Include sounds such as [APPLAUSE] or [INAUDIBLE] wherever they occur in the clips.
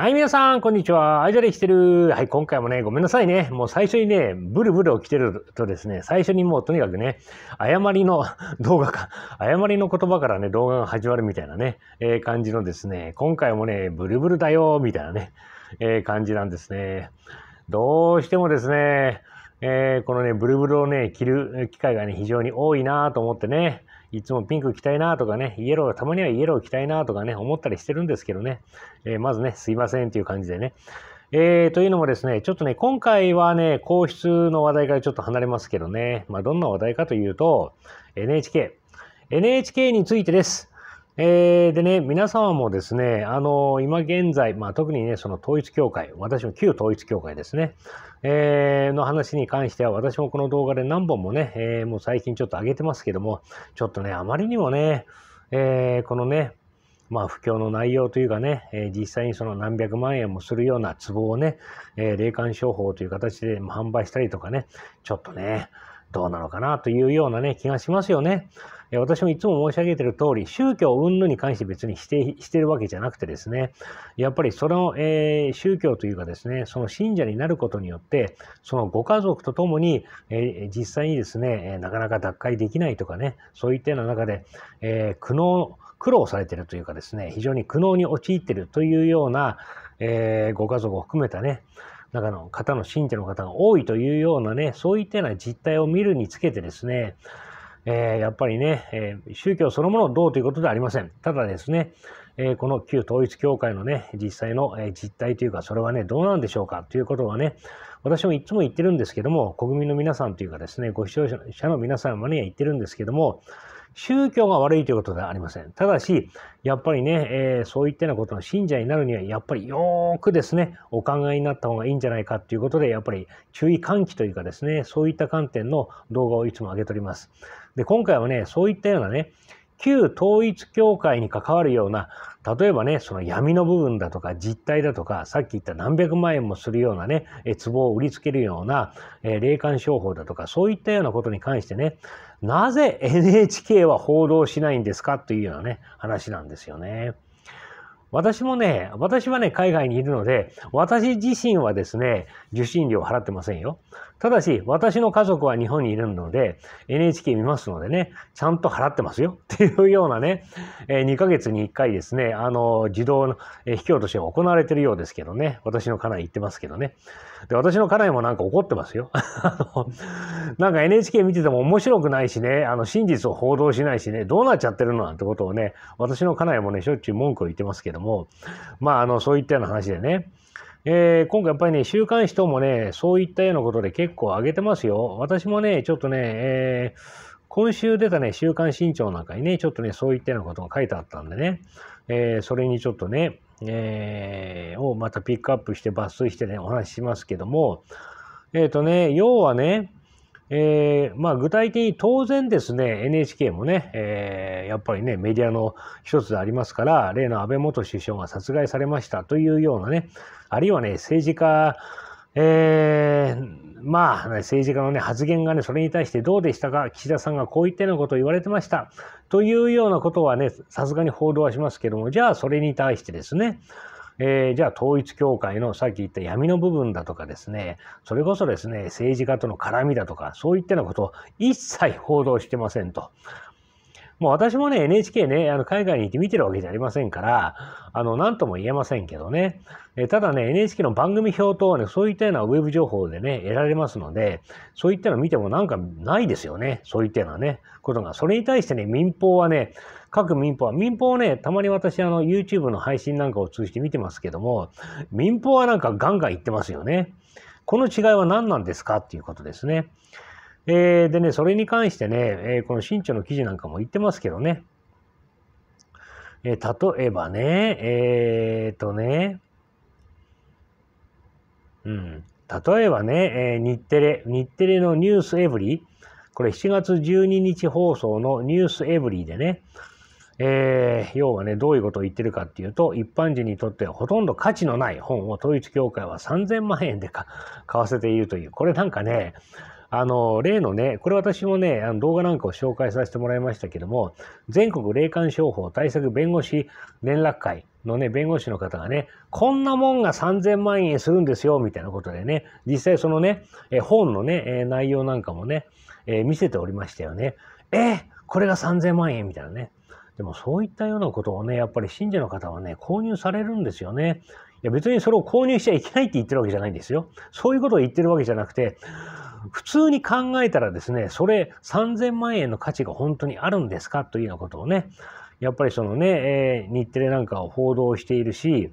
はい、皆さん、こんにちは。アイドル来てる。はい、今回もね、ごめんなさいね。もう最初にね、ブルブルを着てるとですね、最初にもうとにかくね、誤りの [LAUGHS] 動画か、誤りの言葉からね、動画が始まるみたいなね、えー、感じのですね、今回もね、ブルブルだよ、みたいなね、えー、感じなんですね。どうしてもですね、えー、このね、ブルブルをね、着る機会がね、非常に多いなと思ってね、いつもピンク着たいなとかね、イエロー、たまにはイエロー着たいなとかね、思ったりしてるんですけどね、えー、まずね、すいませんっていう感じでね。えー、というのもですね、ちょっとね、今回はね、皇室の話題からちょっと離れますけどね、まあ、どんな話題かというと、NHK、NHK についてです。えー、でね、皆様もですね、あの、今現在、まあ、特にね、その統一教会、私も旧統一教会ですね、えー、の話に関しては、私もこの動画で何本もね、えー、もう最近ちょっと上げてますけども、ちょっとね、あまりにもね、えこのね、まあ、不況の内容というかね、え実際にその何百万円もするような壺をね、え霊感商法という形で販売したりとかね、ちょっとね、どうなのかなというようなね、気がしますよね。私もいつも申し上げている通り、宗教云々に関して別に否定してるわけじゃなくてですね、やっぱりその、えー、宗教というかですね、その信者になることによって、そのご家族とともに、えー、実際にですね、なかなか脱会できないとかね、そういったような中で、えー、苦悩、苦労されてるというかですね、非常に苦悩に陥っているというような、えー、ご家族を含めたね、中の方の信者の方が多いというようなね、そういったような実態を見るにつけてですね、えやっぱりね、え宗教そのものをどうということではありません。ただですね、えこの旧統一教会のね、実際の、え実態というか、それはね、どうなんでしょうかということはね、私もいつも言ってるんですけども、国民の皆さんというかですね、ご視聴者の皆さんまでは言ってるんですけども、宗教が悪いということではありません。ただし、やっぱりね、えー、そういったようなことの信者になるには、やっぱりよーくですね、お考えになった方がいいんじゃないかということで、やっぱり注意喚起というかですね、そういった観点の動画をいつも上げております。で、今回はね、そういったようなね、旧統一教会に関わるような例えばねその闇の部分だとか実態だとかさっき言った何百万円もするようなね壺を売りつけるような、え霊感商法だとかそういったようなことに関してねなぜ NHK は報道しないんですかというようなね話なんですよね。私もね、私はね、海外にいるので、私自身はですね、受信料払ってませんよ。ただし、私の家族は日本にいるので、NHK 見ますのでね、ちゃんと払ってますよ [LAUGHS] っていうようなね、え2ヶ月に1回ですね、あの、自動の引き落としが行われてるようですけどね、私の家内行ってますけどね。で、私の家内もなんか怒ってますよ。[LAUGHS] あの、なんか NHK 見てても面白くないしね、あの、真実を報道しないしね、どうなっちゃってるのなんてことをね、私の家内もね、しょっちゅう文句を言ってますけど、ども、まあ、あの、そういったような話でね、えー、今回やっぱりね、週刊誌ともね、そういったようなことで結構上げてますよ。私もね、ちょっとね、えー、今週出たね、週刊新潮なんかにね、ちょっとね、そういったようなことが書いてあったんでね、えー、それにちょっとね、えをまたピックアップして抜粋してね、お話ししますけども、えっ、とね、要はね、えー、まあ、具体的に当然ですね、NHK もね、えー、やっぱりね、メディアの一つでありますから、例の安倍元首相が殺害されましたというようなね、あるいはね、政治家、えー、まあ、政治家のね、発言がね、それに対してどうでしたか、岸田さんがこう言ってのことを言われてました、というようなことはね、さすがに報道はしますけども、じゃあそれに対してですね、えー、じゃあ統一教会のさっき言った闇の部分だとかですね、それこそですね、政治家との絡みだとか、そういったようなことを一切報道してませんと。もう私もね、NHK ね、あの海外に行って見てるわけじゃありませんから、あの、なんとも言えませんけどね。えただね、NHK の番組表等はね、そういったようなウェブ情報でね、得られますので、そういったの見てもなんかないですよね。そういったようなね、ことが。それに対してね、民放はね、各民放は、民放ね、たまに私、あの、YouTube の配信なんかを通じて見てますけども、民放はなんかガンガン行ってますよね。この違いは何なんですかっていうことですね。えー、でね、それに関してね、えー、この新潮の記事なんかも言ってますけどね。えー、例えばね、えっとね、うん、例えばね、え日テレ、日テレのニュースエブリー、これ7月12日放送のニュースエブリーでね、えー、要はね、どういうことを言ってるかっていうと、一般人にとってはほとんど価値のない本を統一教会は3000万円で買わせているという、これなんかね、あの、例のね、これ私もね、あの動画なんかを紹介させてもらいましたけども、全国霊感商法対策弁護士連絡会のね、弁護士の方がね、こんなもんが3000万円するんですよ、みたいなことでね、実際そのね、え本のね、え内容なんかもね、え見せておりましたよね。えこれが3000万円みたいなね。でもそういったようなことをね、やっぱり信者の方はね、購入されるんですよね。いや別にそれを購入しちゃいけないって言ってるわけじゃないんですよ。そういうことを言ってるわけじゃなくて、普通に考えたらですね、それ3000万円の価値が本当にあるんですかというようなことをね、やっぱりそのね、えー、日テレなんかを報道しているし、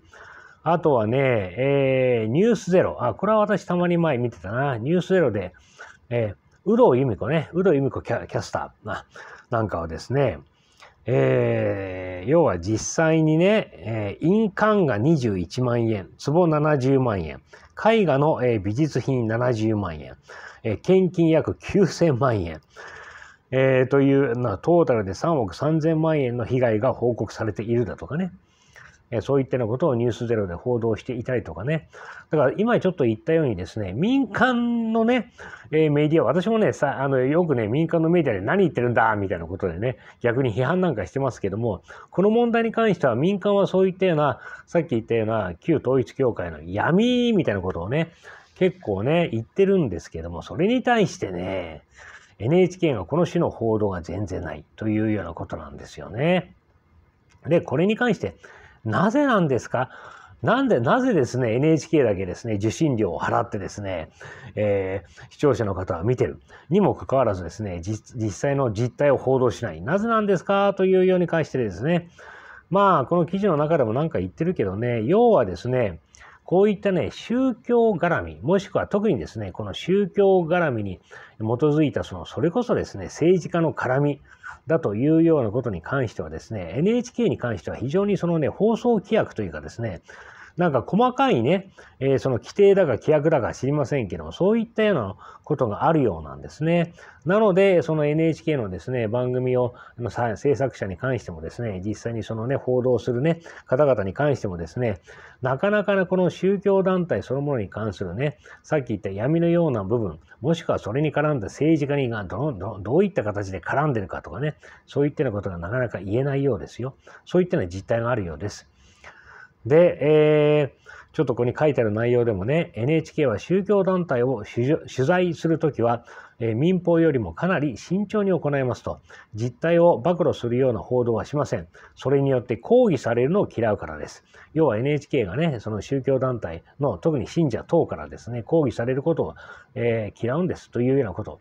あとはね、えー、ニュースゼロ。あ、これは私たまに前見てたな。ニュースゼロで、えー、ウ働由美子ね、有働由美子キャスターなんかはですね、えー、要は実際にね、えー、印鑑が21万円、壺70万円、絵画の、美術品70万円、献金約9000万円、えー、というトータルで3億3000万円の被害が報告されているだとかね。そういったようなことをニュースゼロで報道していたりとかね。だから今ちょっと言ったようにですね、民間のね、えメディア、私もね、さあのよくね、民間のメディアで何言ってるんだみたいなことでね、逆に批判なんかしてますけども、この問題に関しては民間はそういったような、さっき言ったような旧統一教会の闇みたいなことをね、結構ね、言ってるんですけども、それに対してね、NHK がこの種の報道が全然ないというようなことなんですよね。で、これに関して、なぜなんですかなんで、なぜですね、NHK だけですね、受信料を払ってですね、えー、視聴者の方は見てる。にもかかわらずですね、実際の実態を報道しない。なぜなんですかというように関してですね、まあ、この記事の中でも何か言ってるけどね、要はですね、こういったね、宗教絡み、もしくは特にですね、この宗教絡みに基づいた、その、それこそですね、政治家の絡みだというようなことに関してはですね、NHK に関しては非常にそのね、放送規約というかですね、なんか細かいね、えー、その規定だか規約だか知りませんけども、そういったようなことがあるようなんですね。なので、その NHK のですね、番組を、の制作者に関してもですね、実際にそのね、報道するね、方々に関してもですね、なかなかね、この宗教団体そのものに関するね、さっき言った闇のような部分、もしくはそれに絡んだ政治家にどどどういった形で絡んでるかとかね、そういったようなことがなかなか言えないようですよ。そういったような実態があるようです。で、えー、ちょっとここに書いてある内容でもね、NHK は宗教団体を取材するときは、えー、民放よりもかなり慎重に行いますと、実態を暴露するような報道はしません。それによって抗議されるのを嫌うからです。要は NHK がね、その宗教団体の特に信者等からですね、抗議されることを、えー、嫌うんですというようなこと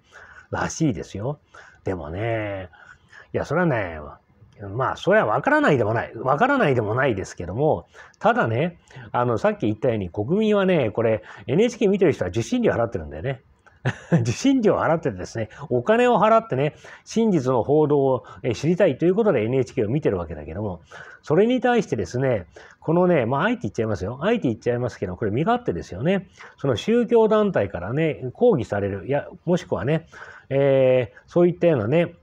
らしいですよ。でもね、いや、それはね、まあ、それは分からないでもない。分からないでもないですけども、ただね、あの、さっき言ったように国民はね、これ、NHK 見てる人は受信料払ってるんだよね。[LAUGHS] 受信料払ってですね、お金を払ってね、真実の報道を知りたいということで NHK を見てるわけだけども、それに対してですね、このね、まあ、あえて言っちゃいますよ。あえて言っちゃいますけど、これ身勝手ですよね。その宗教団体からね、抗議される、いや、もしくはね、えー、そういったようなね、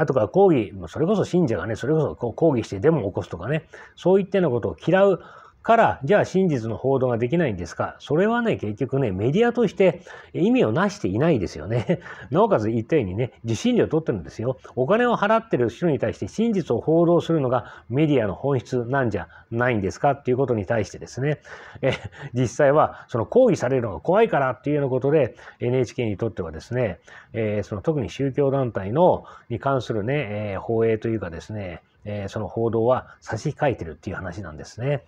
あとから抗議、それこそ信者がね、それこそ抗議してデモを起こすとかね、そういったようなことを嫌うから、じゃあ真実の報道ができないんですかそれはね、結局ね、メディアとして意味をなしていないですよね。[LAUGHS] なおかつ言ったようにね、受信料を取ってるんですよ。お金を払ってる人に対して真実を報道するのがメディアの本質なんじゃないんですかっていうことに対してですね、え実際はその抗議されるのが怖いからっていうようなことで、NHK にとってはですね、えその特に宗教団体のに関するね、え放映というかですね、えその報道は差し控えてるっていう話なんですね。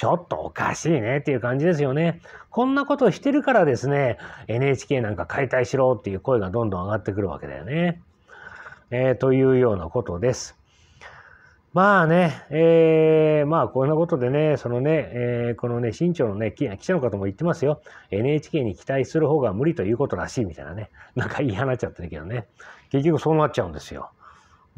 ちょっとおかしいねっていう感じですよね。こんなことをしてるからですね、NHK なんか解体しろっていう声がどんどん上がってくるわけだよね。えー、というようなことです。まあね、えー、まあこんなことでね、そのね、えー、このね、新潮のね、記者の方も言ってますよ。NHK に期待する方が無理ということらしいみたいなね。なんか言い放っちゃってるけどね。結局そうなっちゃうんですよ。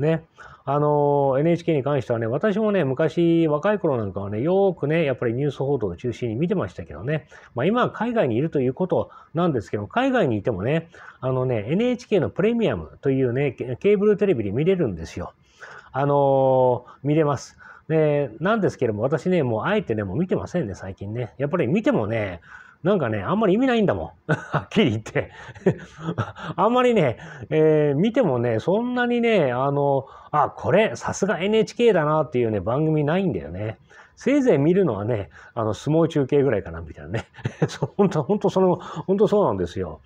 ね。あの、NHK に関してはね、私もね、昔、若い頃なんかはね、よくね、やっぱりニュース報道を中心に見てましたけどね、まあ今は海外にいるということなんですけど、海外にいてもね、あのね、NHK のプレミアムというね、ケーブルテレビで見れるんですよ。あの見れます。で、なんですけども、私ね、もうあえてね、もう見てませんね、最近ね。やっぱり見てもね、なんかね、あんまり意味ないんだもん。[LAUGHS] はっきり言って。[LAUGHS] あんまりね、えー、見てもね、そんなにね、あの、あ、これ、さすが NHK だなっていうね、番組ないんだよね。せいぜい見るのはね、あの、相撲中継ぐらいかな、みたいなね。本当本当その、本当そうなんですよ。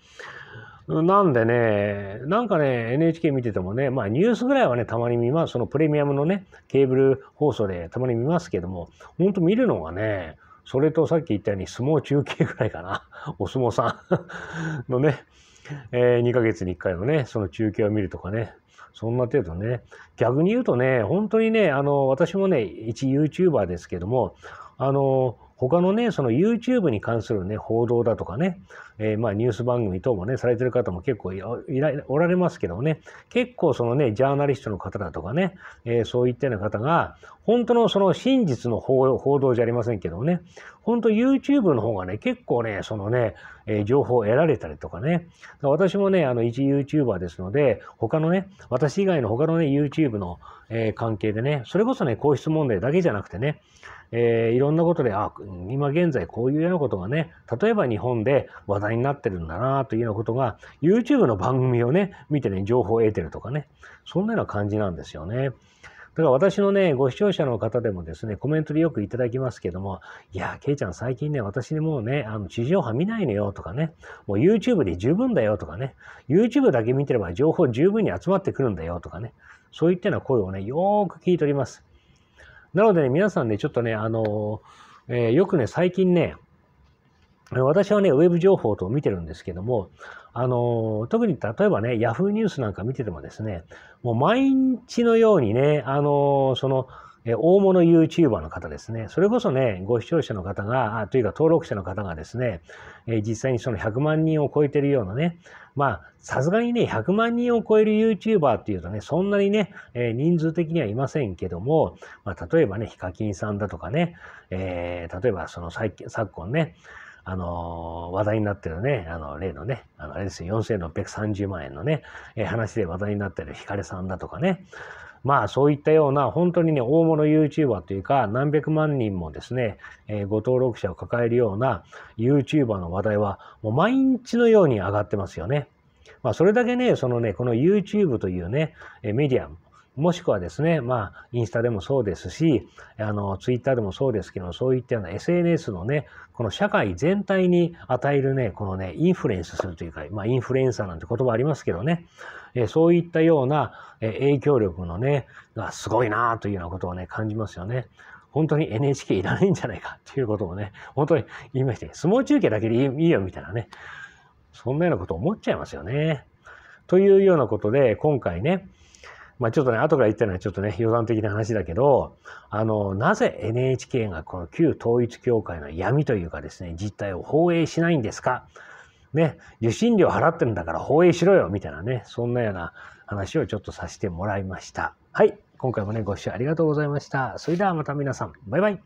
なんでね、なんかね、NHK 見ててもね、まあニュースぐらいはね、たまに見ます。そのプレミアムのね、ケーブル放送でたまに見ますけども、ほんと見るのがね、それとさっき言ったように相撲中継ぐらいかな。[LAUGHS] お相撲さんのね、えー、2ヶ月に1回のね、その中継を見るとかね。そんな程度ね。逆に言うとね、本当にね、あの、私もね、一 YouTuber ですけども、あの、他のね、その YouTube に関するね、報道だとかね、えー、まあニュース番組等もね、されてる方も結構いらおられますけどね、結構そのね、ジャーナリストの方だとかね、えー、そういったような方が、本当のその真実の報道じゃありませんけどね、本当 YouTube の方がね、結構ね、そのね、えー、情報を得られたりとかね。私もね、あの、一 YouTuber ですので、他のね、私以外の他のね、YouTube の、えー、関係でね、それこそね、皇室問題だけじゃなくてね、えー、いろんなことで、あ、今現在こういうようなことがね、例えば日本で話題になってるんだなというようなことが、YouTube の番組をね、見てね、情報を得てるとかね、そんなような感じなんですよね。だから私のね、ご視聴者の方でもですね、コメントでよくいただきますけども、いや、ケイちゃん最近ね、私にもうね、あの、地上波見ないのよとかね、もう YouTube で十分だよとかね、YouTube だけ見てれば情報十分に集まってくるんだよとかね、そういったような声をね、よーく聞いております。なのでね、皆さんね、ちょっとね、あの、えー、よくね、最近ね、私はね、ウェブ情報と見てるんですけども、あの、特に例えばね、Yahoo ニュースなんか見ててもですね、もう毎日のようにね、あの、その、大物 YouTuber の方ですね、それこそね、ご視聴者の方が、あというか登録者の方がですね、実際にその100万人を超えてるようなね、まあ、さすがにね、100万人を超える YouTuber っていうとね、そんなにね、えー、人数的にはいませんけども、まあ、例えばね、ヒカキンさんだとかね、えー、例えばその昨今ね、あの、話題になってるね、あの、例のね、あの、あれですよ、4630万円のね、え話で話題になってるヒカレさんだとかね、まあそういったような本当にね大物 YouTuber というか何百万人もですね、えー、ご登録者を抱えるような YouTuber の話題はもう毎日のように上がってますよね。まあそれだけねそのねこの YouTube というねメディアムもしくはですね、まあ、インスタでもそうですし、あの、ツイッターでもそうですけど、そういったような SNS のね、この社会全体に与えるね、このね、インフルエンスするというか、まあ、インフルエンサーなんて言葉ありますけどね、えそういったような影響力のね、すごいなというようなことをね、感じますよね。本当に NHK いらないんじゃないかっていうことをね、本当に言いまして、相撲中継だけでいいよみたいなね、そんなようなこと思っちゃいますよね。というようなことで、今回ね、まあ、ちょっとね、後から言ったのはちょっとね、予算的な話だけど、あの、なぜ NHK がこの旧統一教会の闇というかですね、実態を放映しないんですかね、受信料払ってるんだから放映しろよみたいなね、そんなような話をちょっとさせてもらいました。はい、今回もね、ご視聴ありがとうございました。それではまた皆さん、バイバイ。